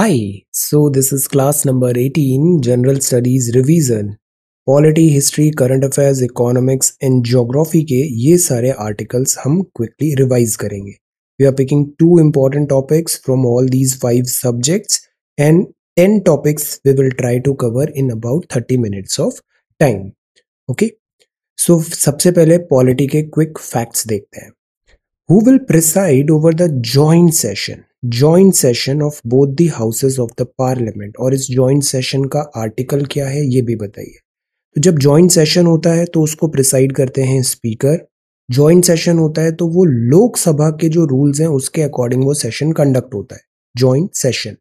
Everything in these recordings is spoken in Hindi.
Hi, so this is class number 18, General Studies Revision. Polity history current affairs economics and geography के ये सारे आर्टिकल्स हम क्विकली रिवाइज करेंगे we are picking two important topics from all these five subjects and ten topics we will try to cover in about thirty minutes of time okay so सबसे पहले पॉलिटी के क्विक फैक्ट्स देखते हैं who will preside over the joint session joint session of both the houses of the parliament और इस ज्वाइंट सेशन का आर्टिकल क्या है ये भी बताइए तो जब ज्वाइंट सेशन होता है तो उसको प्रिसाइड करते हैं स्पीकर ज्वाइंट सेशन होता है तो वो लोकसभा के जो रूल्स हैं उसके अकॉर्डिंग वो सेशन कंडक्ट होता है joint session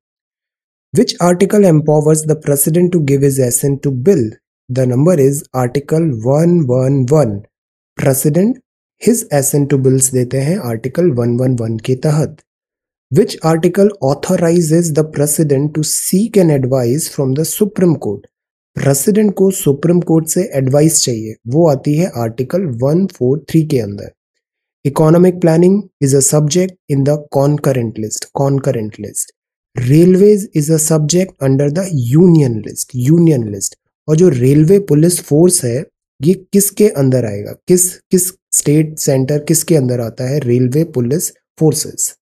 which article empowers the president to give is assent to bill the number is article one one one president his assent to bills देते हैं आर्टिकल वन वन वन के तहत Which article authorizes the president to seek an advice from the supreme court president को सुप्रीम कोर्ट से एडवाइस चाहिए वो आती है आर्टिकल 143 के अंदर economic planning is a subject in the concurrent list concurrent list railways is a subject under the union list union list और जो रेलवे पुलिस फोर्स है ये किसके अंदर आएगा किस किस स्टेट सेंटर किसके अंदर आता है railway police forces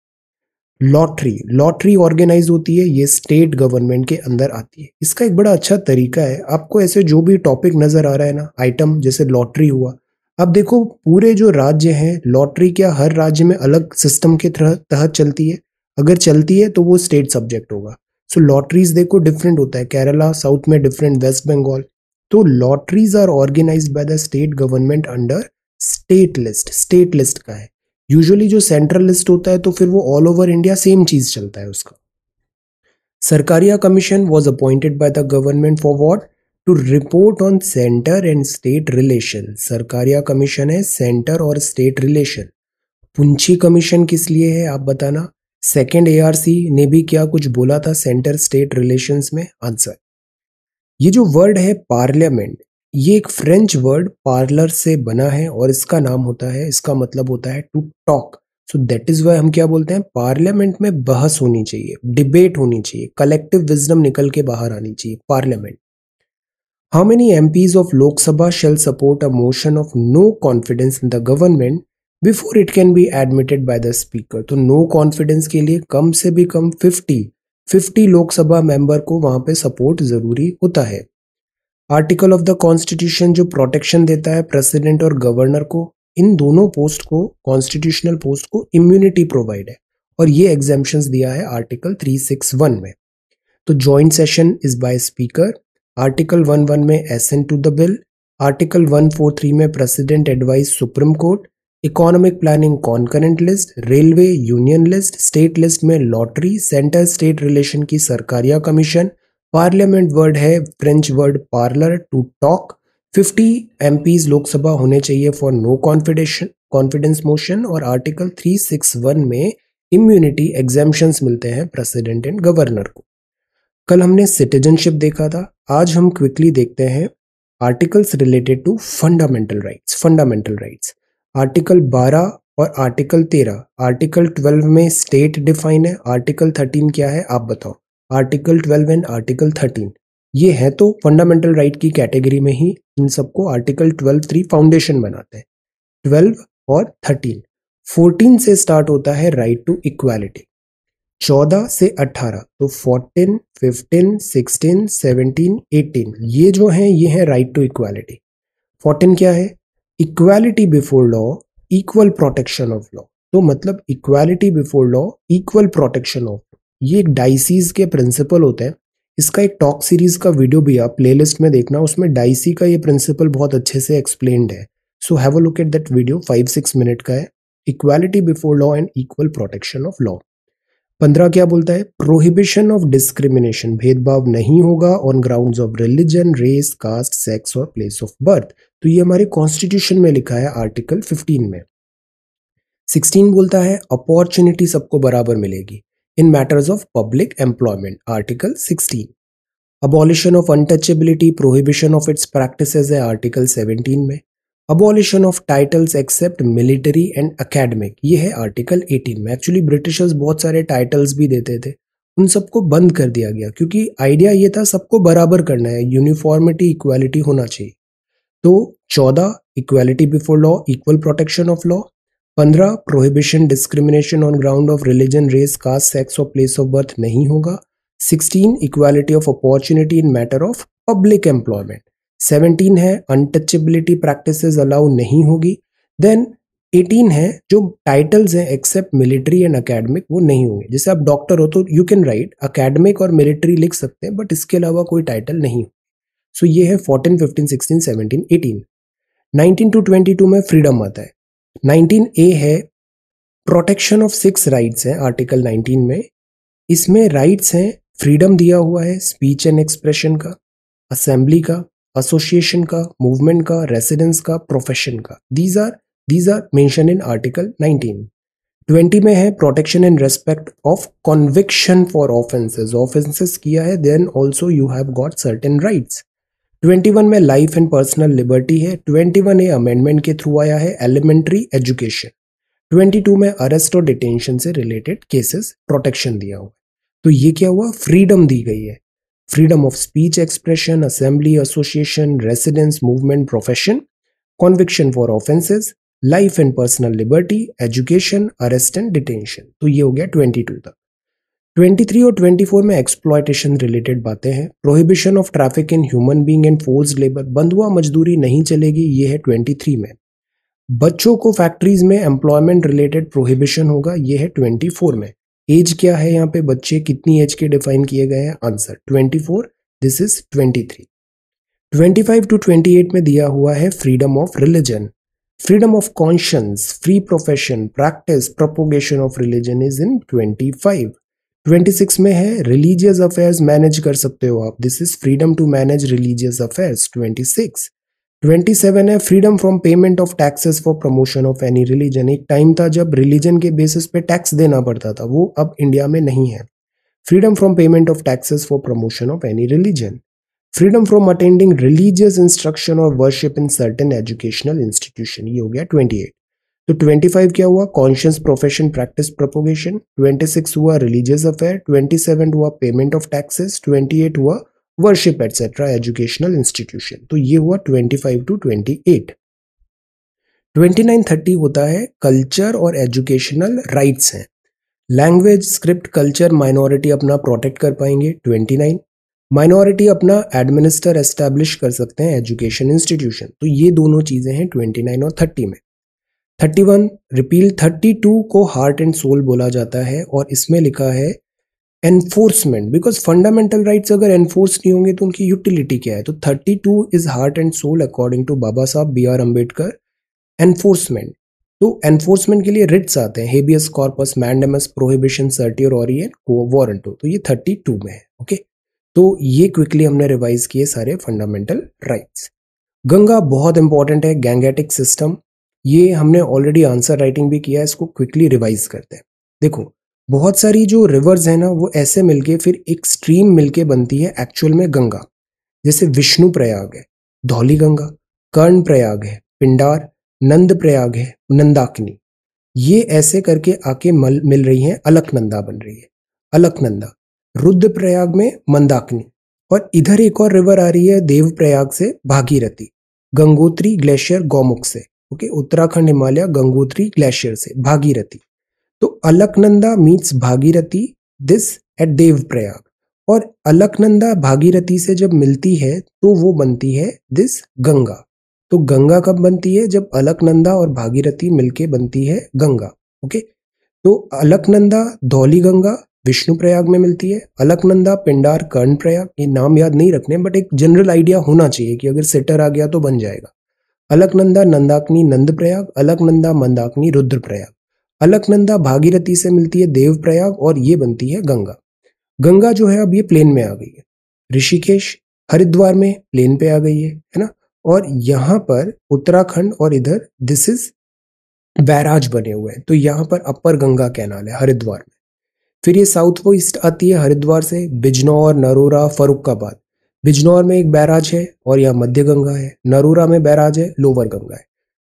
lottery lottery organise होती है ये स्टेट गवर्नमेंट के अंदर आती है इसका एक बड़ा अच्छा तरीका है आपको ऐसे जो भी टॉपिक नज़र आ रहा है ना आइटम जैसे लॉटरी हुआ अब देखो पूरे जो राज्य हैं लॉटरी क्या हर राज्य में अलग सिस्टम के तहत चलती है अगर चलती है तो वो स्टेट सब्जेक्ट होगा सो लॉटरीज देखो डिफरेंट होता है केरला साउथ में डिफरेंट वेस्ट बंगाल तो lotteries are organise by the state government under state list state list का है यूजुअली जो सेंट्रल लिस्ट होता है तो फिर वो ऑल ओवर इंडिया सेम चीज़ चलता है उसका Sarkaria commission was appointed by the government for what to report on centre and state relation Sarkaria commission है सेंटर और स्टेट रिलेशन पुंछी कमीशन किस लिए है आप बताना सेकेंड ए ने भी क्या कुछ बोला था सेंटर स्टेट रिलेशन में आंसर ये जो वर्ड है पार्लियामेंट ये एक फ्रेंच वर्ड पार्लर से बना है और इसका नाम होता है इसका मतलब होता है to talk so that is why हम क्या बोलते हैं पार्लियामेंट में बहस होनी चाहिए डिबेट होनी चाहिए कलेक्टिव विजडम निकल के बाहर आनी चाहिए parliament how many M Ps of Lok Sabha shell support a motion of no confidence in the government before it can be admitted by the speaker तो नो कॉन्फिडेंस के लिए कम से भी कम फिफ्टी फिफ्टी लोकसभा मेंबर को वहां पे सपोर्ट जरूरी होता है आर्टिकल ऑफ द कॉन्स्टिट्यूशन जो प्रोटेक्शन देता है प्रेसिडेंट और गवर्नर को इन दोनों पोस्ट को कॉन्स्टिट्यूशनल पोस्ट को इम्यूनिटी प्रोवाइड है और ये एग्जामेशन दिया है आर्टिकल 361 में तो joint session is by speaker article 11 में accent to the bill article 143 में president advice supreme court economic planning concurrent list railway union list state list में लॉटरी सेंटर स्टेट रिलेशन की सरकारिया कमीशन पार्लियामेंट वर्ड है French word parallel to talk 50 M Lok Sabha होने चाहिए फॉर नो कॉन्फिडेशन कॉन्फिडेंस मोशन और आर्टिकल 361 में इम्यूनिटी एग्जामेशन मिलते हैं प्रेसिडेंट एंड गवर्नर को कल हमने सिटीजनशिप देखा था आज हम क्विकली देखते हैं articles related to fundamental rights fundamental rights article 12 और आर्टिकल 13 आर्टिकल 12 में स्टेट डिफाइन है आर्टिकल 13 क्या है आप बताओ article twelve and article thirteen ये है तो फंडामेंटल राइट right की कैटेगरी में ही इन सबको आर्टिकल ट्वेल्व थ्री फाउंडेशन बनाते हैं ट्वेल्व और थर्टीन फोर्टीन से स्टार्ट होता है राइट टू इक्वालिटी चौदह से अट्ठारह तो fourteen fifteen sixteen seventeen eighteen ये जो है ये है राइट टू इक्वालिटी फोर्टीन क्या है equality before law equal protection of law तो मतलब equality before law equal protection of law ये एक डाइसीज के प्रिंसिपल होते हैं इसका एक टॉक सीरीज का वीडियो भी आप प्लेलिस्ट में देखना उसमें डाइसी का ये प्रिंसिपल बहुत अच्छे से एक्सप्लेन्ड है so have a look at that video five six minute का है equality before law and equal protection of law पंद्रह क्या बोलता है प्रोहिबिशन ऑफ डिस्क्रिमिनेशन भेदभाव नहीं होगा on ground of religion race caste sex और प्लेस ऑफ बर्थ तो ये हमारे कॉन्स्टिट्यूशन में लिखा है आर्टिकल फिफ्टीन में सिक्सटीन बोलता है अपॉर्चुनिटी सबको बराबर मिलेगी in matters of public employment article 16 abolition of untouchability prohibition of its practices है आर्टिकल सेवनटीन में abolition of titles except military and academic ये है आर्टिकल एटीन में एक्चुअली ब्रिटिशर्स बहुत सारे टाइटल्स भी देते थे उन सबको बंद कर दिया गया क्योंकि आइडिया ये था सबको बराबर करना है यूनिफॉर्मिटी इक्वालिटी होना चाहिए तो चौदह equality before law equal protection of law पंद्रह prohibition discrimination on ground of religion race caste sex और प्लेस ऑफ बर्थ नहीं होगा sixteen equality of opportunity in matter of public employment seventeen है अनटचेबिलिटी प्रैक्टिस अलाउ नहीं होगी देन एटीन है जो टाइटल्स हैं एक्सेप्ट मिलिट्री एंड अकेडमिक वो नहीं होंगे जैसे आप डॉक्टर हो तो यू कैन राइट अकेडमिक और मिलिट्री लिख सकते हैं बट इसके अलावा कोई टाइटल नहीं सो so ये है fourteen fifteen sixteen seventeen eighteen nineteen to twenty two में फ्रीडम आता है नाइनटीन ए है प्रोटेक्शन ऑफ सिक्स राइट्स है आर्टिकल नाइनटीन में इसमें राइट्स हैं फ्रीडम दिया हुआ है स्पीच एंड एक्सप्रेशन का असेंबली का एसोसिएशन का मूवमेंट का रेसिडेंस का प्रोफेशन का these are these are mention in article 19 20 में है protection and respect of conviction for offences offences किया है then also you have got certain rights 21 में लाइफ एंड पर्सनल लिबर्टी है 21 ए अमेंडमेंट के थ्रू आया है एलिमेंट्री एजुकेशन 22 में अरेस्ट और डिटेंशन से रिलेटेड केसेस प्रोटेक्शन दिया हुआ तो ये क्या हुआ फ्रीडम दी गई है freedom of speech expression assembly association residence movement profession conviction for offences life and personal liberty education arrest and detention तो ये हो गया ट्वेंटी टू तक 23 और 24 में एक्सप्लॉयटेशन रिलेटेड बातें हैं prohibition of traffic in human being and force labour बंधुआ मजदूरी नहीं चलेगी ये है 23 में बच्चों को फैक्ट्रीज में एम्प्लॉयमेंट रिलेटेड प्रोहिबिशन होगा ये है 24 में एज क्या है यहाँ पे बच्चे कितनी एज के डिफाइन किए गए हैं आंसर 24 दिस इज 23 25 टू 28 में दिया हुआ है freedom of religion freedom of conscience free profession practice propagation of religion is in twenty 26 में है रिलीजियस अफेयर्स मैनेज कर सकते हो आप this is freedom to manage religious affairs 26 27 है freedom from payment of taxes for promotion of any religion एक टाइम था जब रिलीजन के बेसिस पे टैक्स देना पड़ता था वो अब इंडिया में नहीं है freedom from payment of taxes for promotion of any religion freedom from attending religious instruction और worship in certain educational institution ये हो गया ट्वेंटी तो 25 क्या हुआ कॉन्शियस प्रोफेशन प्रैक्टिस प्रोपोगेशन 26 हुआ रिलीजियस अफेयर 27 हुआ पेमेंट ऑफ टैक्सेस 28 हुआ वर्शिप एटसेट्रा एजुकेशनल इंस्टीट्यूशन तो ये हुआ 25 टू ट्वेंटी 29 30 होता है कल्चर और एजुकेशनल राइट्स हैं लैंग्वेज स्क्रिप्ट कल्चर माइनॉरिटी अपना प्रोटेक्ट कर पाएंगे 29 माइनॉरिटी अपना एडमिनिस्टर एस्टैब्लिश कर सकते हैं एजुकेशन इंस्टीट्यूशन तो ये दोनों चीज़ें हैं 29 और 30 में thirty one repeal thirty two को हार्ट एंड सोल बोला जाता है और इसमें लिखा है एनफोर्समेंट बिकॉज फंडामेंटल राइट्स अगर एनफोर्स नहीं होंगे तो उनकी यूटिलिटी क्या है तो thirty two is heart and soul according to Baba Saheb B R Ambedkar enforcement तो एनफोर्समेंट के लिए रिट्स आते हैं habeas corpus mandamus prohibition certiorari और वारंटो तो ये थर्टी टू में है ओके तो ये क्विकली हमने रिवाइज किए सारे फंडामेंटल राइट्स गंगा बहुत इंपॉर्टेंट है गैंगेटिक सिस्टम ये हमने ऑलरेडी आंसर राइटिंग भी किया है इसको क्विकली रिवाइज करते हैं देखो बहुत सारी जो रिवर्स है ना वो ऐसे मिलके फिर एक स्ट्रीम मिलके बनती है एक्चुअल में गंगा जैसे विष्णु प्रयाग है धौली गंगा कर्ण प्रयाग है पिंडार नंद प्रयाग है नंदाकिनी ये ऐसे करके आके मल मिल रही हैं अलकनंदा बन रही है अलकनंदा रुद्र प्रयाग में मंदाकिनी और इधर एक और रिवर आ रही है देव प्रयाग से भागीरथी गंगोत्री ग्लेशियर गौमुख से ओके उत्तराखंड हिमालय गंगोत्री ग्लेशियर से भागीरथी तो Alaknanda meets Bhagirathi this at Devprayag और अलकनंदा भागीरथी से जब मिलती है तो वो बनती है दिस गंगा तो गंगा कब बनती है जब अलकनंदा और भागीरथी मिलके बनती है गंगा ओके तो अलकनंदा धौली गंगा विष्णु प्रयाग में मिलती है अलकनंदा पिंडार कर्ण प्रयाग ये नाम याद नहीं रखने बट एक जनरल आइडिया होना चाहिए कि अगर सेटर आ गया तो बन जाएगा अलकनंदा नंद नंदप्रयाग अलकनंदा रुद्र रुद्रप्रयाग अलकनंदा भागीरथी से मिलती है देवप्रयाग और ये बनती है गंगा गंगा जो है अब ये प्लेन में आ गई है ऋषिकेश हरिद्वार में प्लेन पे आ गई है है ना और यहाँ पर उत्तराखंड और इधर दिस इज बैराज बने हुए हैं तो यहाँ पर अपर गंगा कैनाल है हरिद्वार में फिर ये साउथ वो ईस्ट आती है हरिद्वार से बिजनौर नरोरा फरुखाबाद बिजनौर में एक बैराज है और यहाँ मध्य गंगा है नरूरा में बैराज है लोअर गंगा है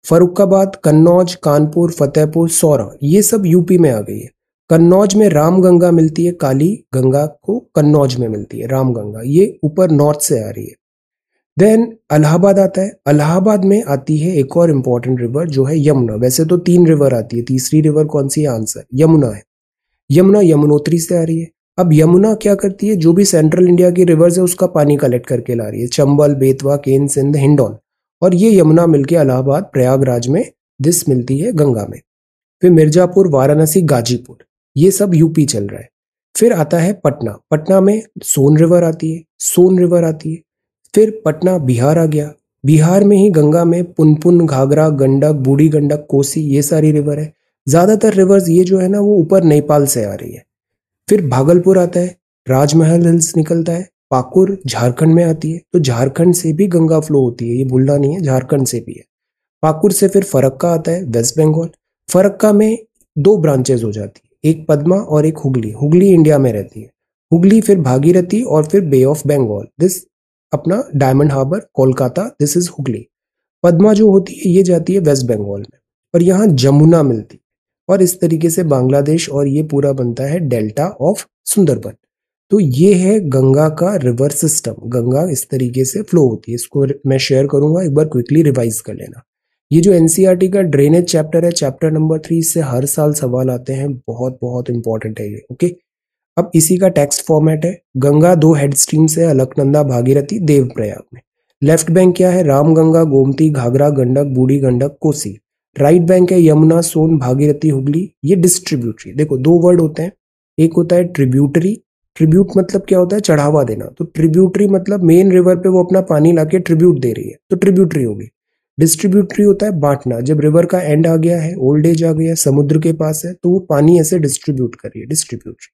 फरुखाबाद कन्नौज कानपुर फतेहपुर सौरा ये सब यूपी में आ गई है कन्नौज में राम गंगा मिलती है काली गंगा को कन्नौज में मिलती है राम गंगा ये ऊपर नॉर्थ से आ रही है देन अलाहाबाद आता है अलाहाबाद में आती है एक और इम्पॉर्टेंट रिवर जो है यमुना वैसे तो तीन रिवर आती है तीसरी रिवर कौन सी है आंसर यमुना है यमुना यमुनोत्री से आ रही है अब यमुना क्या करती है जो भी सेंट्रल इंडिया की रिवर्स है उसका पानी कलेक्ट करके ला रही है चंबल बेतवा केन सिंध हिंडौन और ये यमुना मिलके अलाहाबाद प्रयागराज में दिस मिलती है गंगा में फिर मिर्जापुर वाराणसी गाजीपुर ये सब यूपी चल रहा है फिर आता है पटना पटना में सोन रिवर आती है सोन रिवर आती है फिर पटना बिहार आ गया बिहार में ही गंगा में पुनपुन घाघरा गंडक बूढ़ी गंडक कोसी ये सारी रिवर है ज़्यादातर रिवर्स ये जो है ना वो ऊपर नेपाल से आ रही है फिर भागलपुर आता है राजमहल हिल्स निकलता है पाकुर झारखंड में आती है तो झारखंड से भी गंगा फ्लो होती है ये भूलना नहीं है झारखंड से भी है पाकुर से फिर फरक्का आता है वेस्ट बंगाल फरक्का में दो ब्रांचेज हो जाती है एक पद्मा और एक हुगली हुगली इंडिया में रहती है हुगली फिर भागीरथी और फिर बे ऑफ बंगाल दिस अपना डायमंड हार्बर कोलकाता दिस इज हुगली पद्मा जो होती है ये जाती है वेस्ट बंगाल में और यहाँ जमुना मिलती और इस तरीके से बांग्लादेश और ये पूरा बनता है डेल्टा ऑफ सुंदरबन तो ये है गंगा का रिवर सिस्टम गंगा इस तरीके से फ्लो होती है इसको मैं शेयर करूंगा एक बार क्विकली रिवाइज कर लेना ये जो एनसीईआरटी e का ड्रेनेज चैप्टर है चैप्टर नंबर थ्री इससे हर साल सवाल आते हैं बहुत बहुत इंपॉर्टेंट है ये ओके अब इसी का टेक्स्ट फॉर्मेट है गंगा दो हेड स्ट्रीम्स है अलकनंदा भागीरथी देवप्रयाग में लेफ्ट बैंक क्या है रामगंगा गोमती घाघरा गंडक बूढ़ी गंडक कोसी राइट बैंक है यमुना सोन भागीरथी हुगली ये डिस्ट्रीब्यूटरी देखो दो वर्ड होते हैं एक होता है ट्रिब्यूटरी ट्रिब्यूट मतलब क्या होता है चढ़ावा देना तो ट्रिब्यूटरी मतलब मेन रिवर पे वो अपना पानी लाके ट्रिब्यूट दे रही है तो ट्रिब्यूटरी होगी डिस्ट्रीब्यूटरी होता है बांटना जब रिवर का एंड आ गया है ओल्ड एज आ गया समुद्र के पास है तो वो पानी ऐसे डिस्ट्रीब्यूट कर रही है डिस्ट्रीब्यूटरी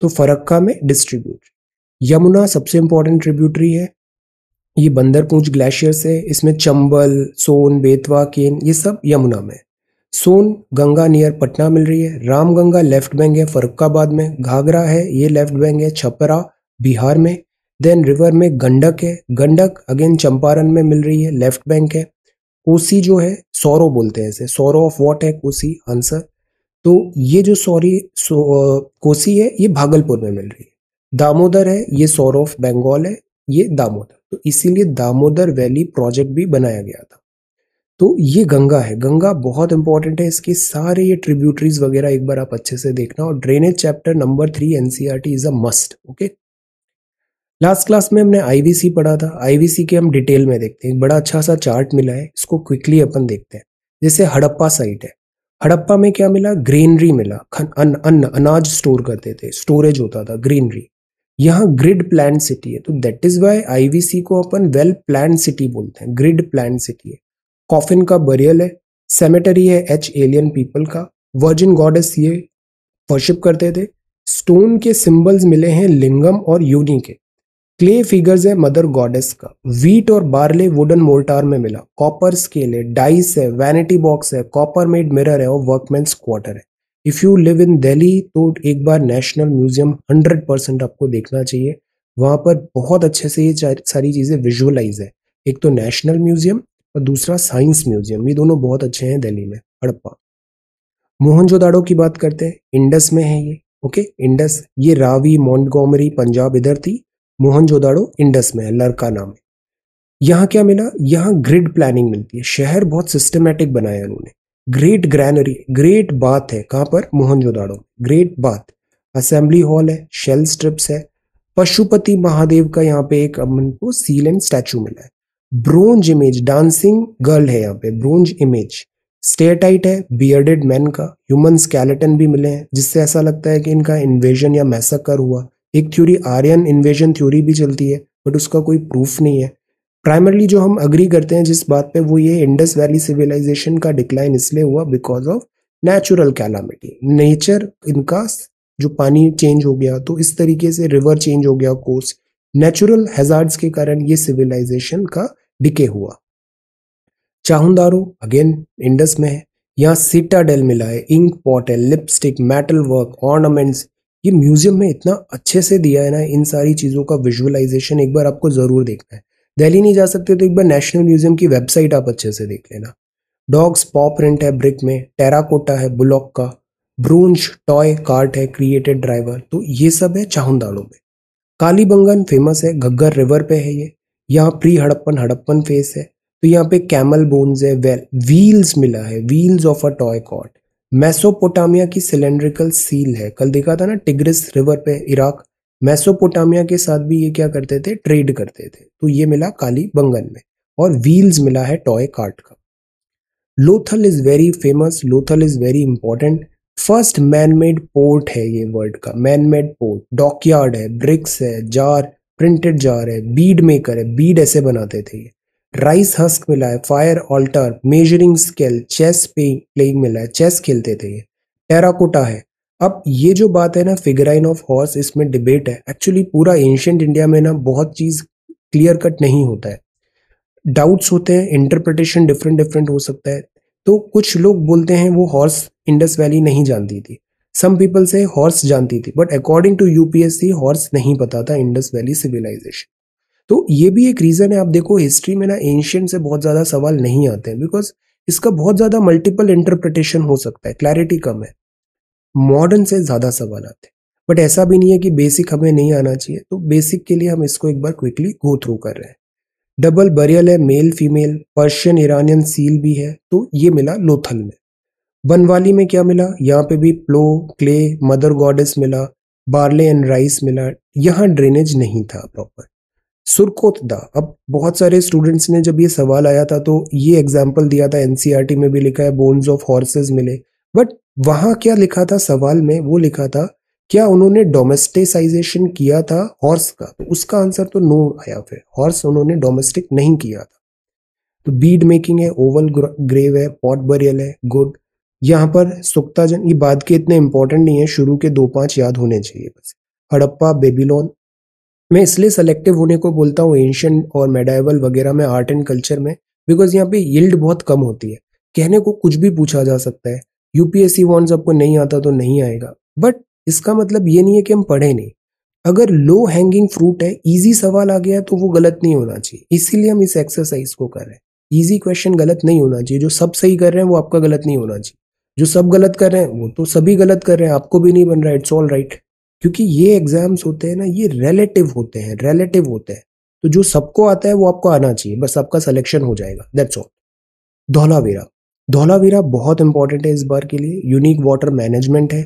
तो फरक्का में डिस्ट्रीब्यूटरी यमुना सबसे इंपॉर्टेंट ट्रिब्यूटरी है ये पूंछ ग्लेशियर्स है इसमें चंबल सोन बेतवा केन ये सब यमुना में सोन गंगा नियर पटना मिल रही है रामगंगा लेफ्ट बैंक है फरुखाबाद में घाघरा है ये लेफ्ट बैंक है छपरा बिहार में देन रिवर में गंडक है गंडक अगेन चंपारण में मिल रही है लेफ्ट बैंक है कोसी जो है सौरो बोलते हैं इसे सौरो ऑफ वॉट है कोसी आंसर तो ये जो सॉरी सो, कोसी है ये भागलपुर में मिल रही है दामोदर है ये सौर ऑफ बंगाल है ये दामोदर तो इसीलिए दामोदर वैली प्रोजेक्ट भी बनाया गया था तो ये गंगा है गंगा बहुत इंपॉर्टेंट है इसके सारे ये ट्रिब्यूटरीज वगैरह एक बार आप अच्छे से देखना और drainage chapter number three NCERT is a must okay last class में हमने आईवीसी पढ़ा था आईवीसी के हम डिटेल में देखते हैं बड़ा अच्छा सा चार्ट मिला है इसको क्विकली अपन देखते हैं जैसे हड़प्पा साइट है हड़प्पा में क्या मिला ग्रीनरी मिला अन्न अन, अनाज स्टोर करते थे स्टोरेज होता था ग्रीनरी यहाँ ग्रिड प्लान सिटी है तो दैट इज वाई आईवीसी को अपन वेल प्लान सिटी बोलते हैं ग्रिड प्लान सिटी है कॉफिन का बरियल है सेमेटरी है एच एलियन पीपल का वर्जिन गॉडेस ये वर्शिप करते थे स्टोन के सिंबल्स मिले हैं लिंगम और यूनि के क्ले फिगर्स है मदर गॉडेस का वीट और बार्ले वुडन मोल्टार में मिला कॉपर स्केल है डाइस है वैनिटी बॉक्स है कॉपर मेड मिरर है और वर्कमैन क्वार्टर है if you live in Delhi तो एक बार नेशनल म्यूजियम हंड्रेड परसेंट आपको देखना चाहिए वहां पर बहुत अच्छे से ये सारी चीज़ें विजुअलाइज है एक तो नेशनल म्यूजियम और दूसरा साइंस म्यूजियम ये दोनों बहुत अच्छे हैं दिल्ली में हड़प्पा मोहनजोदाड़ो की बात करते हैं इंडस में है ये ओके इंडस ये रावी मॉन्टगोमरी पंजाब इधर थी मोहनजोदाड़ो इंडस में है लड़का नाम है यहाँ क्या मिला यहाँ ग्रिड प्लानिंग मिलती है शहर बहुत सिस्टमेटिक बनाया उन्होंने ग्रेट ग्रैनरी ग्रेट बात है कहां पर Mohenjodaro great bath assembly hall है शेल स्ट्रिप्स है पशुपति महादेव का यहाँ पे एक अमन को सील एंड स्टैचू मिला है ब्रोंज इमेज डांसिंग गर्ल है यहाँ पे ब्रोंज इमेज स्टेटाइट है बियर्डेड मैन का ह्यूमन स्केलेटन भी मिले हैं जिससे ऐसा लगता है कि इनका इन्वेजन या मैसकर हुआ एक थ्योरी आर्यन इन्वेजन थ्योरी भी चलती है बट उसका कोई प्रूफ नहीं है प्राइमरली जो हम अग्री करते हैं जिस बात पे वो ये इंडस वैली सिविलाइजेशन का डिक्लाइन इसलिए हुआ because of natural calamity nature इनका जो पानी चेंज हो गया तो इस तरीके से रिवर चेंज हो गया कोर्स नेचुरल हैजार्ड्स के कारण ये सिविलाइजेशन का डिके हुआ चाहुंदारो अगेन इंडस में है यहाँ डेल मिला है इंक पॉट है लिपस्टिक मेटल वर्क ऑर्नामेंट्स ये म्यूजियम में इतना अच्छे से दिया है ना इन सारी चीज़ों का विजुअलाइजेशन एक बार आपको ज़रूर देखना है दिल्ली नहीं जा सकते तो एक बार नेशनल म्यूजियम की वेबसाइट आप अच्छे से देख लेना डॉग्स पॉ प्रिंट है ब्रिक में टेराकोटा है बुलॉक का ब्रूंश टॉय कार्ट है क्रिएटेड ड्राइवर तो ये सब है चाहुंदाड़ों में कालीबंगन फेमस है घग्गर रिवर पे है ये यहाँ प्री हड़प्पन हड़प्पन फेस है तो यहाँ पे कैमल बोन्स है वेल व्हील्स मिला है wheels of a toy cart Mesopotamia की सिलेंड्रिकल सील है कल देखा था ना टिग्रिस रिवर पे इराक मेसोपोटामिया के साथ भी ये क्या करते थे ट्रेड करते थे तो ये मिला काली बंगन में और व्हील्स मिला है टॉय कार्ट का Lothal is very famous Lothal is very important first man made port है ये वर्ल्ड का मैन मेड पोर्ट डॉकयार्ड है ब्रिक्स है जार प्रिंटेड जार है बीड मेकर है बीड ऐसे बनाते थे ये राइस हस्क मिला है fire altar measuring scale chess playing मिला है चेस खेलते थे ये टेराकोटा है अब ये जो बात है ना फिगराइन ऑफ हॉर्स इसमें डिबेट है एक्चुअली पूरा एंशियंट इंडिया में ना बहुत चीज़ क्लियर कट नहीं होता है डाउट्स होते हैं इंटरप्रिटेशन डिफरेंट डिफरेंट हो सकता है तो कुछ लोग बोलते हैं वो हॉर्स इंडस वैली नहीं जानती थी सम पीपल से हॉर्स जानती थी but according to UPSC horse नहीं पता था इंडस वैली सिविलाइजेशन तो ये भी एक रीज़न है आप देखो हिस्ट्री में ना एंशियंट से बहुत ज़्यादा सवाल नहीं आते हैं बिकॉज इसका बहुत ज़्यादा मल्टीपल इंटरप्रिटेशन हो सकता है क्लैरिटी कम है मॉडर्न से ज़्यादा सवाल आते हैं बट ऐसा भी नहीं है कि बेसिक हमें नहीं आना चाहिए तो बेसिक के लिए हम इसको एक बार क्विकली गो थ्रू कर रहे हैं डबल बरियल है male female Persian Iranian seal भी है तो ये मिला लोथल में बनवाली में क्या मिला यहाँ पे भी प्लो क्ले मदर गॉडेस मिला बार्ले एंड राइस मिला यहाँ ड्रेनेज नहीं था प्रॉपर दा अब बहुत सारे स्टूडेंट्स ने जब ये सवाल आया था तो ये एग्जाम्पल दिया था एनसीईआरटी e में भी लिखा है बोन्स ऑफ हॉर्सेज मिले बट वहां क्या लिखा था सवाल में वो लिखा था क्या उन्होंने डोमेस्टिसाइजेशन किया था हॉर्स का तो उसका आंसर तो नो आया फिर हॉर्स उन्होंने डोमेस्टिक नहीं किया था तो बीड मेकिंग है ओवल ग्रेव है पॉट बरियल है गुड यहाँ पर सुक्ताजन ये बात के इतने इंपॉर्टेंट नहीं है शुरू के दो पांच याद होने चाहिए बस हड़प्पा बेबीलोन मैं इसलिए सेलेक्टिव होने को बोलता हूँ एंशियंट और मेडाइवल वगैरह में आर्ट एंड कल्चर में बिकॉज यहाँ पे यल्ड बहुत कम होती है कहने को कुछ भी पूछा जा सकता है यूपीएससी वॉन्ट्स आपको नहीं आता तो नहीं आएगा बट इसका मतलब ये नहीं है कि हम पढ़े नहीं अगर लो हैंगिंग फ्रूट है इजी सवाल आ गया तो वो गलत नहीं होना चाहिए इसीलिए हम इस एक्सरसाइज को कर रहे हैं ईजी क्वेश्चन गलत नहीं होना चाहिए जो सब सही कर रहे हैं वो आपका गलत नहीं होना चाहिए जो सब गलत कर रहे हैं वो तो सभी गलत कर रहे हैं आपको भी नहीं बन रहा है इट्स ऑल राइट क्योंकि ये एग्जाम्स होते हैं ना ये रिलेटिव होते हैं रिलेटिव होते हैं तो जो सबको आता है वो आपको आना चाहिए बस आपका सिलेक्शन हो जाएगा दैट्स ऑल धोलावेरा धौलावीरा बहुत इंपॉर्टेंट है इस बार के लिए यूनिक वाटर मैनेजमेंट है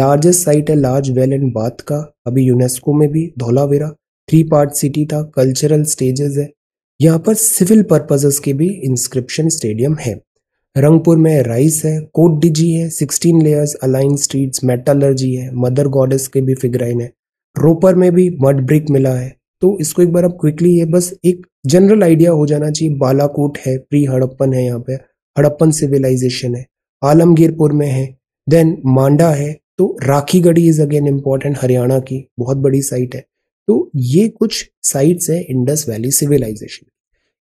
लार्जेस्ट साइट है लार्ज वेल एंड बाथ का अभी यूनेस्को में भी धौलावीरा थ्री पार्ट सिटी था कल्चरल स्टेजेस है यहाँ पर सिविल पर्पजेस के भी इंस्क्रिप्शन स्टेडियम है रंगपुर में राइस है कोट डिजी है sixteen layers aligned streets metallurgy है मदर गॉडेस के भी फिग्राइन है रोपर में भी मड ब्रिक मिला है तो इसको एक बार आप क्विकली ये बस एक जनरल आइडिया हो जाना चाहिए बालाकोट है प्री हड़प्पन है यहाँ पे हड़प्पन सिविलाइजेशन है आलमगीरपुर में है देन मांडा है तो Rakhigarhi is again important Haryana की बहुत बड़ी साइट है तो ये कुछ साइट्स है इंडस वैली सिविलाइजेशन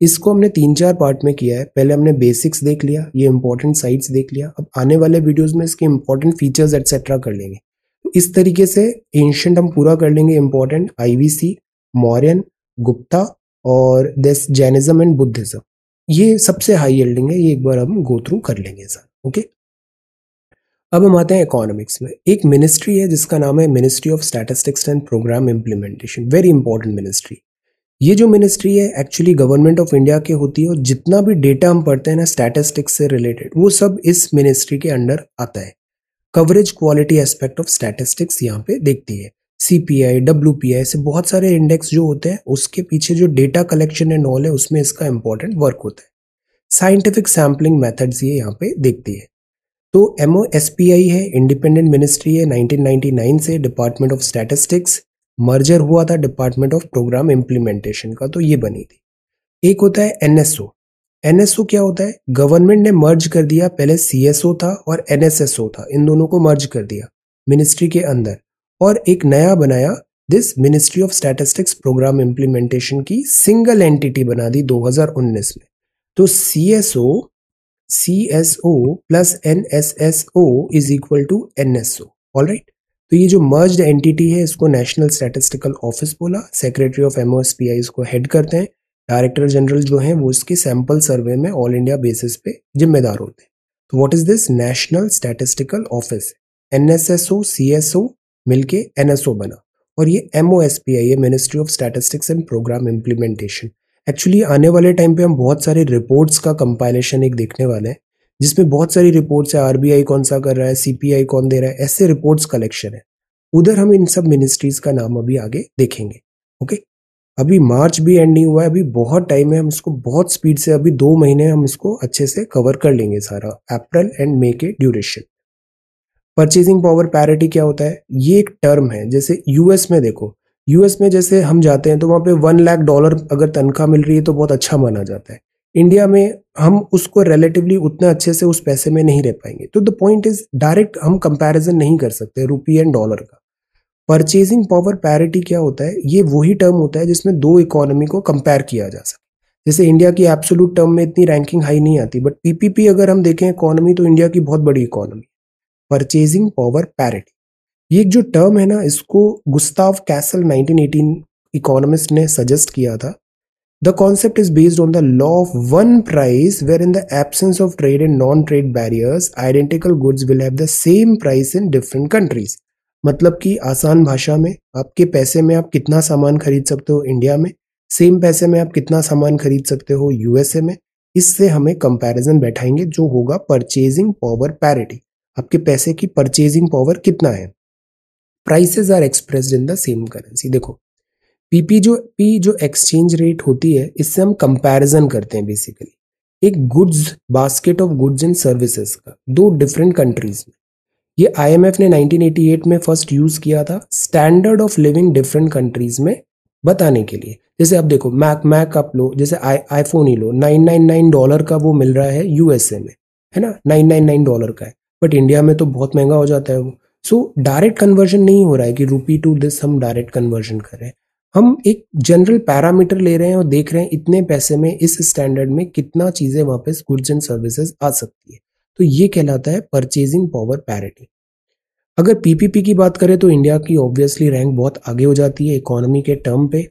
इसको हमने तीन चार पार्ट में किया है पहले हमने बेसिक्स देख लिया ये इंपॉर्टेंट साइट्स देख लिया अब आने वाले वीडियोस में इसके इंपॉर्टेंट फीचर्स एक्सेट्रा कर लेंगे तो इस तरीके से एंशंट हम पूरा कर लेंगे इंपॉर्टेंट आईवीसी मौर्यन गुप्ता और दिस जैनिज्म एंड बुद्धिज्म ये सबसे हाई यील्डिंग है ये एक बार हम गो थ्रू कर लेंगे सर ओके अब हम आते हैं इकोनॉमिक्स में एक मिनिस्ट्री है जिसका नाम है ministry of statistics and programme implementation very important ministry ये जो मिनिस्ट्री है एक्चुअली गवर्नमेंट ऑफ इंडिया के होती है और जितना भी डेटा हम पढ़ते हैं ना स्टैटिस्टिक्स से रिलेटेड वो सब इस मिनिस्ट्री के अंडर आता है coverage quality aspect of statistics यहाँ पे देखती है C P I W P I ऐसे बहुत सारे इंडेक्स जो होते हैं उसके पीछे जो डेटा कलेक्शन एंड ऑल है उसमें इसका इंपॉर्टेंट वर्क होता है साइंटिफिक सैम्पलिंग मेथड्स ये यहाँ पे देखती है तो एम है इंडिपेंडेंट मिनिस्ट्री है 1999 से डिपार्टमेंट ऑफ स्टैटिस्टिक्स मर्जर हुआ था डिपार्टमेंट ऑफ प्रोग्राम इम्प्लीमेंटेशन का तो ये बनी थी एक होता है एन एनएसओ क्या होता है गवर्नमेंट ने मर्ज कर दिया पहले सीएसओ था और एनएसएसओ था इन दोनों को मर्ज कर दिया मिनिस्ट्री के अंदर और एक नया बनाया this ministry of statistics programme implementation की सिंगल एंटिटी बना दी 2019 में तो C S O C S O plus N S S O is equal to N S O all right तो ये जो मर्ज एंटिटी है इसको नेशनल स्टैटिस्टिकल ऑफिस बोला secretary of M S P I इसको हेड करते हैं डायरेक्टर जनरल जो हैं वो इसके सैम्पल सर्वे में ऑल इंडिया बेसिस पे जिम्मेदार होते हैं तो what is this national statistical office N S S O C S O मिलके एनएसओ बना और ये एम है ministry of statistics and programme implementation actually आने वाले टाइम पे हम बहुत सारे रिपोर्ट्स का कंपाइलेशन एक देखने वाले हैं जिसमें बहुत सारी रिपोर्ट्स है आरबीआई कौन सा कर रहा है सीपीआई कौन दे रहा है ऐसे रिपोर्ट्स कलेक्शन है उधर हम इन सब मिनिस्ट्रीज का नाम अभी आगे देखेंगे ओके अभी मार्च भी एंड नहीं हुआ है अभी बहुत टाइम है हम इसको बहुत स्पीड से अभी दो महीने हम इसको अच्छे से कवर कर लेंगे सारा अप्रैल एंड मे के ड्यूरेशन परचेजिंग पावर पैरिटी क्या होता है ये एक टर्म है जैसे यूएस में देखो यूएस में जैसे हम जाते हैं तो वहाँ पे वन लाख डॉलर अगर तनख्वाह मिल रही है तो बहुत अच्छा माना जाता है इंडिया में हम उसको रिलेटिवली उतना अच्छे से उस पैसे में नहीं रह पाएंगे तो द पॉइंट इज डायरेक्ट हम कंपेरिजन नहीं कर सकते रुपी एंड डॉलर का परचेजिंग पावर पैरिटी क्या होता है ये वही टर्म होता है जिसमें दो इकोनॉमी को कंपेयर किया जा सके जैसे इंडिया की एब्सोलूट टर्म में इतनी रैंकिंग हाई नहीं आती बट पीपीपी अगर हम देखें इकोनॉमी तो इंडिया की बहुत बड़ी इकोनॉमी परचेजिंग पावर पैरिटी ये जो टर्म है ना इसको गुस्ताव कैसल 1918 इकोनॉमिस्ट ने सजेस्ट किया था the concept is based on the law of one price where in the absence of trade and non trade barriers identical goods will have the same price in different countries मतलब कि आसान भाषा में आपके पैसे में आप कितना सामान खरीद सकते हो इंडिया में सेम पैसे में आप कितना सामान खरीद सकते हो यूएसए में इससे हमें कंपैरिजन बैठाएंगे जो होगा परचेजिंग पावर पैरिटी आपके पैसे की परचेजिंग पावर कितना है prices are expressed in the same currency देखो पीपी जो पी जो एक्सचेंज रेट होती है इससे हम कंपैरिजन करते हैं बेसिकली एक goods basket of goods and services का दो डिफरेंट कंट्रीज में ये आईएमएफ ने 1988 में फर्स्ट यूज किया था standard of living different countries में बताने के लिए जैसे आप देखो मैक मैक आप लो जैसे आईफोन ही लो 999 डॉलर का वो मिल रहा है यूएसए में है ना 999 डॉलर का है बट इंडिया में तो बहुत महंगा हो जाता है वो सो डायरेक्ट कन्वर्जन नहीं हो रहा है कि रूपी टू दिस हम डायरेक्ट कन्वर्जन करें हम एक जनरल पैरामीटर ले रहे हैं और देख रहे हैं इतने पैसे में इस स्टैंडर्ड में कितना चीज़ें वापस गुड्स एंड सर्विसेज आ सकती है तो ये कहलाता है परचेजिंग पावर पैरिटी अगर पीपीपी की बात करें तो इंडिया की ऑब्वियसली रैंक बहुत आगे हो जाती है इकोनॉमी के टर्म पे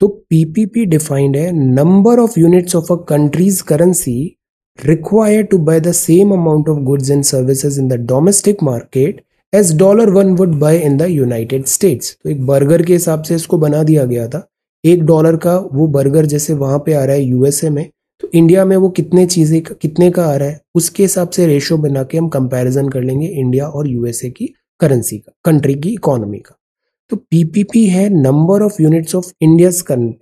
तो पीपीपी डिफाइंड है number of units of a countries currency required to buy the same amount of goods and services in the domestic market as dollar one would buy in the United States. तो एक बर्गर के हिसाब से इसको बना दिया गया था एक डॉलर का वो बर्गर जैसे वहां पे आ रहा है यूएसए में तो इंडिया में वो कितने चीज़ें कितने का आ रहा है उसके हिसाब से रेशो बना के हम कंपेरिजन कर लेंगे इंडिया और यूएसए की करेंसी का कंट्री की इकोनॉमी का तो पीपीपी है number of units of India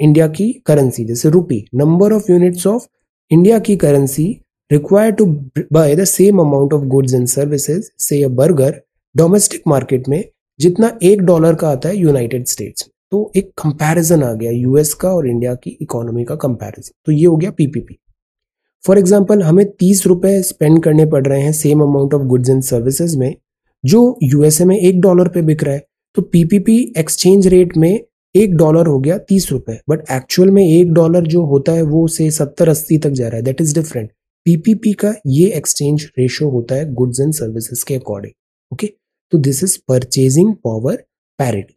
India की करेंसी जैसे rupee number of units of India की currency require to buy the same amount of goods and services से अ बर्गर डोमेस्टिक मार्केट में जितना एक डॉलर का आता है यूनाइटेड स्टेट्स तो एक कंपैरिजन आ गया यूएस का और इंडिया की इकोनॉमी का कंपैरिजन तो ये हो गया पीपीपी फॉर एग्जाम्पल हमें तीस रुपए स्पेंड करने पड़ रहे हैं same amount of goods and services में जो यूएसए में एक डॉलर पे बिक रहा है तो पीपीपी एक्सचेंज रेट में एक डॉलर हो गया तीस रुपए बट एक्चुअल में एक डॉलर जो होता है वो से सत्तर अस्सी तक जा रहा है दैट इज डिफरेंट पीपीपी का ये एक्सचेंज रेशियो होता है गुड्स एंड सर्विसेज के अकॉर्डिंग ओके तो this is purchasing power parity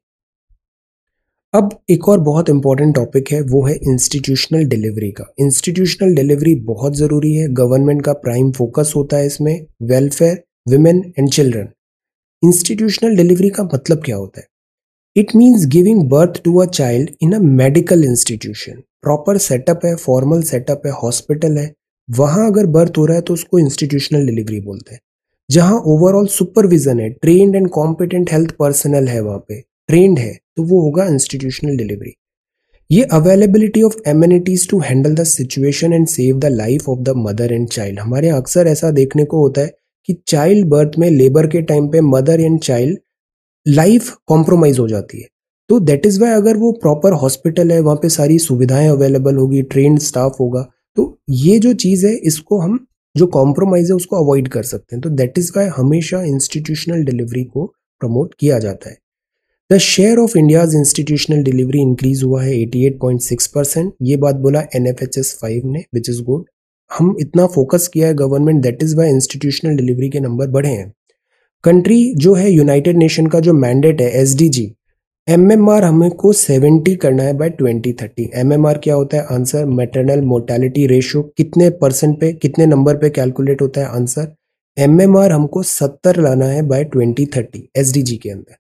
अब एक और बहुत इंपॉर्टेंट टॉपिक है वो है इंस्टीट्यूशनल डिलीवरी का इंस्टीट्यूशनल डिलीवरी बहुत ज़रूरी है गवर्नमेंट का प्राइम फोकस होता है इसमें welfare women and children institutional delivery का मतलब क्या होता है it means giving birth to a child in a medical institution proper setup है फॉर्मल सेटअप है हॉस्पिटल है वहां अगर बर्थ हो रहा है तो उसको इंस्टीट्यूशनल डिलीवरी बोलते हैं जहां ओवरऑल सुपरविजन है train and competent health personnel है वहां पे ट्रेंड है तो वो होगा इंस्टीट्यूशनल डिलीवरी ये availability of amenities to handle the situation and save the life of the mother and child हमारे अक्सर ऐसा देखने को होता है कि चाइल्ड बर्थ में लेबर के टाइम पे mother and child life compromise हो जाती है तो दैट इज़ वाई अगर वो प्रॉपर हॉस्पिटल है वहां पे सारी सुविधाएं अवेलेबल होगी ट्रेन स्टाफ होगा तो ये जो चीज़ है इसको हम जो कॉम्प्रोमाइज़ है उसको अवॉइड कर सकते हैं तो दैट इज़ वाई हमेशा इंस्टीट्यूशनल डिलीवरी को प्रमोट किया जाता है the share of India's institutional delivery increase हुआ है 88.6 परसेंट ये बात बोला N F H S five ने विच इज़ गुड हम इतना फोकस किया है government that is why institutional delivery के नंबर बढ़े हैं कंट्री जो है यूनाइटेड नेशन का जो मैंडेट है S D G M M R हमको सेवेंटी करना है by twenty thirty M M R क्या होता है आंसर मेटरनल मोर्टेलिटी रेशियो कितने परसेंट पे कितने नंबर पे कैलकुलेट होता है आंसर एम एम आर हमको सत्तर लाना है by twenty thirty S D G के अंदर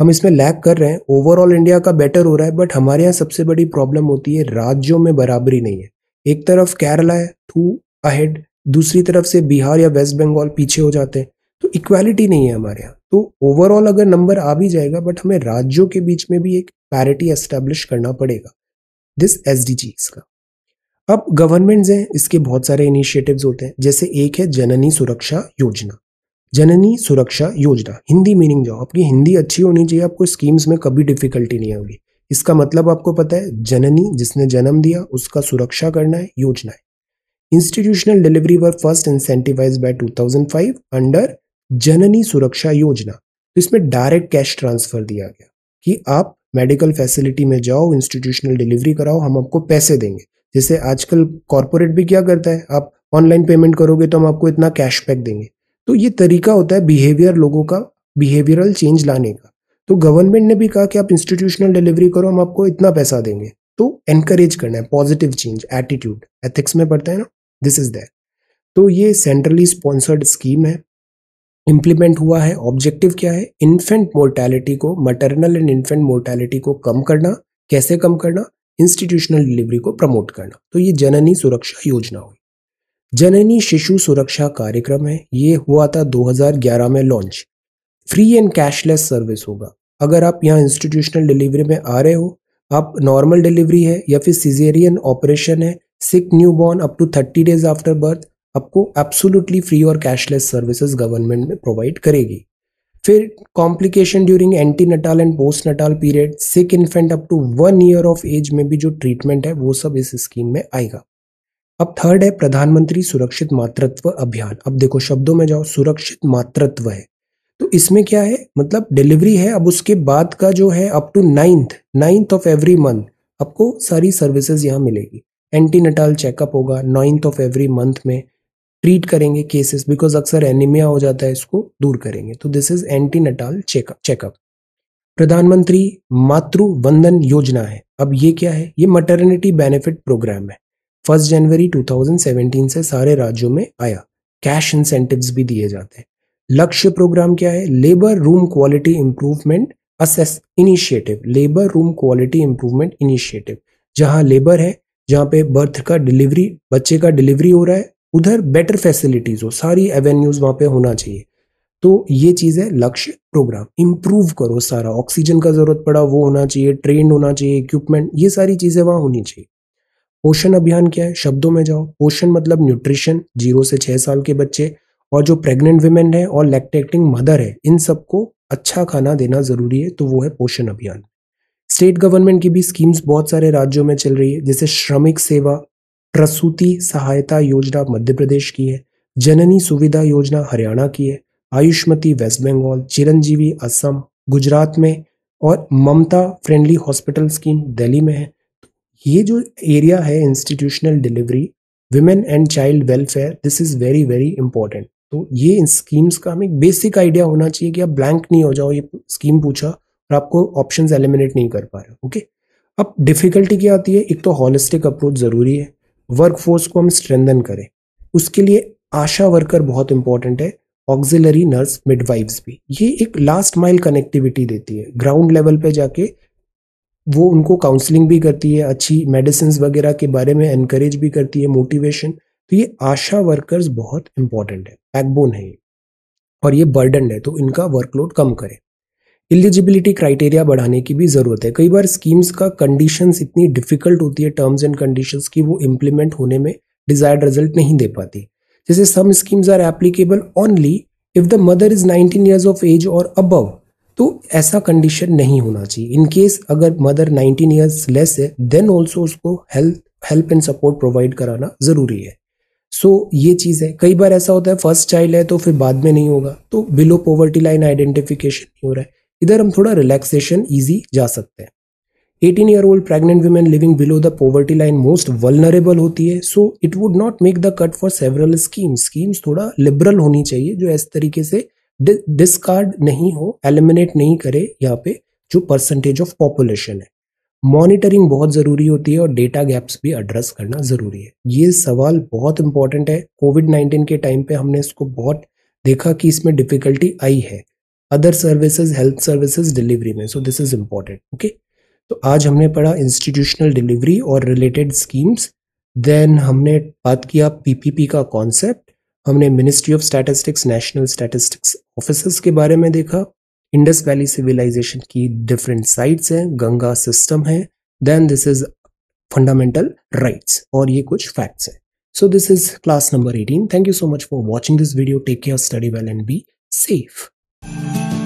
हम इसमें लैग कर रहे हैं ओवरऑल इंडिया का बेटर हो रहा है बट हमारे यहाँ सबसे बड़ी प्रॉब्लम होती है राज्यों में बराबरी नहीं है एक तरफ केरला है टू अहेड दूसरी तरफ से बिहार या वेस्ट बंगाल पीछे हो जाते हैं तो इक्वालिटी नहीं है हमारे यहाँ तो ओवरऑल अगर नंबर आ भी जाएगा बट हमें राज्यों के बीच में भी एक पैरिटी एस्टेब्लिश करना पड़ेगा दिस एस का अब गवर्नमेंट्स हैं इसके बहुत सारे इनिशिएटिव्स होते हैं जैसे एक है जननी सुरक्षा योजना जननी सुरक्षा योजना हिंदी मीनिंग जाओ आपकी हिंदी अच्छी होनी चाहिए आपको स्कीम्स में कभी डिफिकल्टी नहीं होगी इसका मतलब आपको पता है जननी जिसने जन्म दिया उसका सुरक्षा करना है योजना है institutional delivery were first incentivize by 2005 under Janani Suraksha Yojana तो इसमें डायरेक्ट कैश ट्रांसफर दिया गया कि आप मेडिकल फैसिलिटी में जाओ इंस्टीट्यूशनल डिलीवरी कराओ हम आपको पैसे देंगे जैसे आजकल कॉरपोरेट भी क्या करता है आप ऑनलाइन पेमेंट करोगे तो हम आपको इतना कैश बैक देंगे तो ये तरीका होता है बिहेवियर लोगों का बिहेवियरल चेंज लाने का तो गवर्नमेंट ने भी कहा कि आप इंस्टीट्यूशनल डिलीवरी करो हम आपको इतना पैसा देंगे तो एनकरेज करना है पॉजिटिव चेंज एटीट्यूड एथिक्स में पड़ता है ना दिस इज दैट तो ये सेंट्रली स्पॉन्सर्ड स्कीम है इम्प्लीमेंट हुआ है ऑब्जेक्टिव क्या है इन्फेंट मोर्टैलिटी को मटर्नल एंड इन्फेंट मोर्टैलिटी को कम करना कैसे कम करना इंस्टीट्यूशनल डिलीवरी को प्रमोट करना तो ये जननी सुरक्षा योजना हुई जननी शिशु सुरक्षा कार्यक्रम है ये हुआ था 2011 में launch free and cashless service होगा अगर आप यहाँ इंस्टीट्यूशनल डिलीवरी में आ रहे हो आप नॉर्मल डिलीवरी है या फिर सीजेरियन ऑपरेशन है sick new born up to thirty days after birth आपको एब्सोल्युटली फ्री और कैशलेस सर्विसेज गवर्नमेंट में प्रोवाइड करेगी फिर complication during antenatal and postnatal period sick infant up to one year of age में भी जो ट्रीटमेंट है वो सब इस स्कीम में आएगा अब थर्ड है प्रधानमंत्री सुरक्षित मातृत्व अभियान अब देखो शब्दों में जाओ सुरक्षित मातृत्व है तो इसमें क्या है मतलब डिलीवरी है अब उसके बाद का जो है up to ninth ninth of every month आपको सारी सर्विसेज यहाँ मिलेगी एंटी नटाल चेकअप होगा नाइन्थ ऑफ एवरी मंथ में ट्रीट करेंगे केसेस बिकॉज अक्सर एनीमिया हो जाता है इसको दूर करेंगे तो this is antenatal checkup checkup Pradhan Mantri Matru वंदन योजना है अब ये क्या है ये मटर्निटी बेनिफिट प्रोग्राम है फर्स्ट जनवरी 2017 से सारे राज्यों में आया कैश इंसेंटिव भी दिए जाते हैं लक्ष्य प्रोग्राम क्या है labour room quality improvement assess initiative labour room quality improvement initiative जहां लेबर है जहां पे बर्थ का डिलीवरी बच्चे का डिलीवरी हो रहा है उधर बेटर फैसिलिटीज़ हो सारी एवेन्यूज़ वहाँ पे होना चाहिए तो ये चीज़ है लक्ष्य प्रोग्राम इम्प्रूव करो सारा ऑक्सीजन का ज़रूरत पड़ा वो होना चाहिए ट्रेन होना चाहिए इक्विपमेंट ये सारी चीज़ें वहाँ होनी चाहिए पोषण अभियान क्या है शब्दों में जाओ पोषण मतलब न्यूट्रिशन जीरो से छह साल के बच्चे और जो प्रेग्नेंट वुमेन है और लेक्टेक्टिंग मदर है इन सबको अच्छा खाना देना ज़रूरी है तो वो है पोषण अभियान स्टेट गवर्नमेंट की भी स्कीम्स बहुत सारे राज्यों में चल रही है जैसे श्रमिक सेवा प्रसूति सहायता योजना मध्य प्रदेश की है जननी सुविधा योजना हरियाणा की है आयुष्मती वेस्ट बंगाल चिरंजीवी असम गुजरात में और Mamata friendly hospital scheme Delhi में है ये जो एरिया है institutional delivery women and child welfare this is very very important तो ये इन स्कीम्स का हमें बेसिक आइडिया होना चाहिए कि आप ब्लैंक नहीं हो जाओ ये स्कीम पूछा और आपको ऑप्शन एलिमिनेट नहीं कर पा रहे ओके अब डिफिकल्टी क्या आती है एक तो हॉलिस्टिक अप्रोच ज़रूरी है वर्कफोर्स को हम स्ट्रेंदन करें उसके लिए आशा वर्कर बहुत इंपॉर्टेंट है ऑक्सिलरी नर्स मिडवाइफ्स भी ये एक लास्ट माइल कनेक्टिविटी देती है ग्राउंड लेवल पे जाके वो उनको काउंसलिंग भी करती है अच्छी मेडिसिन वगैरह के बारे में एनकरेज भी करती है मोटिवेशन तो ये आशा वर्कर्स बहुत इंपॉर्टेंट है बैकबोन है ये और ये बर्डन है तो इनका वर्कलोड कम करें एलिजिबिलिटी क्राइटेरिया बढ़ाने की भी ज़रूरत है कई बार स्कीम्स का कंडीशंस इतनी डिफिकल्ट होती है टर्म्स एंड कंडीशंस की वो इम्प्लीमेंट होने में डिजायर्ड रिजल्ट नहीं दे पाती जैसे some schemes are applicable only if the mother is 19 years of age और अबव तो ऐसा कंडीशन नहीं होना चाहिए इनकेस अगर मदर 19 ईयर्स लेस है देन ऑल्सो उसको health help and support provide कराना ज़रूरी है सो so, ये चीज़ है कई बार ऐसा होता है फर्स्ट चाइल्ड है तो फिर बाद में नहीं होगा तो बिलो पॉवर्टी लाइन आइडेंटिफिकेशन नहीं हो रहा है इधर हम थोड़ा रिलैक्सेशन ईजी जा सकते हैं eighteen year old pregnant women living below the poverty line most vulnerable होती है so it would not make the cut for several schemes schemes थोड़ा लिबरल होनी चाहिए जो इस तरीके से डिस्कार्ड नहीं हो एलिमिनेट नहीं करे यहाँ पे जो परसेंटेज ऑफ पॉपुलेशन है मॉनिटरिंग बहुत ज़रूरी होती है और डेटा गैप्स भी एड्रेस करना ज़रूरी है ये सवाल बहुत इंपॉर्टेंट है कोविड नाइन्टीन के टाइम पे हमने इसको बहुत देखा कि इसमें डिफ़िकल्टी आई है other services health services delivery में so this is important okay तो आज हमने पढ़ा इंस्टीट्यूशनल डिलीवरी और रिलेटेड स्कीम्स देन हमने बात किया पीपीपी का कॉन्सेप्ट हमने ministry of statistics national statistics officers के बारे में देखा इंडस वैली सिविलाइजेशन की डिफरेंट साइट्स हैं गंगा सिस्टम है then this is fundamental rights और ये कुछ फैक्ट्स हैं so this is class number 18. Thank you so much for watching this video take care study well and be safe Thank you.